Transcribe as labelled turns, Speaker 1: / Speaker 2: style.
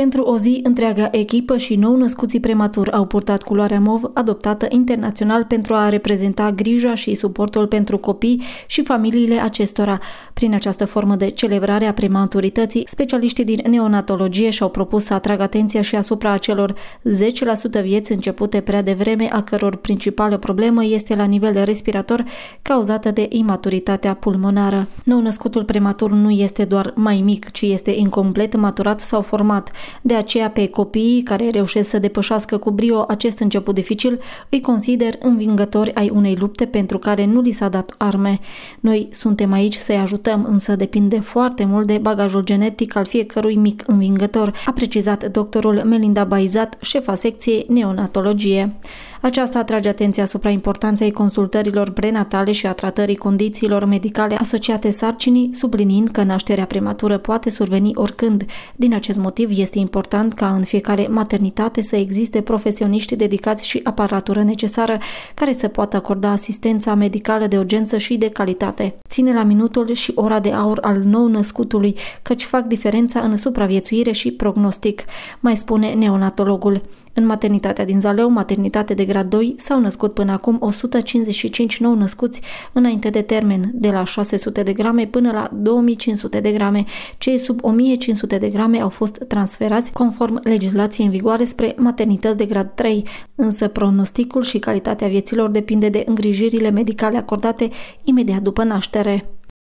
Speaker 1: Pentru o zi, întreaga echipă și nou-născuții prematur au purtat culoarea MOV, adoptată internațional pentru a reprezenta grija și suportul pentru copii și familiile acestora. Prin această formă de celebrare a prematurității, specialiștii din neonatologie și-au propus să atragă atenția și asupra acelor 10% vieți începute prea devreme, a căror principală problemă este la nivel respirator, cauzată de imaturitatea pulmonară. Nou-născutul prematur nu este doar mai mic, ci este incomplet maturat sau format de aceea, pe copiii care reușesc să depășească cu brio acest început dificil, îi consider învingători ai unei lupte pentru care nu li s-a dat arme. Noi suntem aici să-i ajutăm, însă depinde foarte mult de bagajul genetic al fiecărui mic învingător, a precizat doctorul Melinda Baizat, șefa secției neonatologie. Aceasta atrage atenția asupra importanței consultărilor prenatale și a tratării condițiilor medicale asociate sarcinii, sublinind că nașterea prematură poate surveni oricând. Din acest motiv, este important ca în fiecare maternitate să existe profesioniști dedicați și aparatură necesară care să poată acorda asistența medicală de urgență și de calitate. Ține la minutul și ora de aur al nou-născutului, căci fac diferența în supraviețuire și prognostic, mai spune neonatologul. În maternitatea din Zaleu, maternitate de grad 2, s-au născut până acum 155 nou născuți înainte de termen, de la 600 de grame până la 2500 de grame. Cei sub 1500 de grame au fost transferați conform legislației în vigoare spre maternități de grad 3, însă pronosticul și calitatea vieților depinde de îngrijirile medicale acordate imediat după naștere.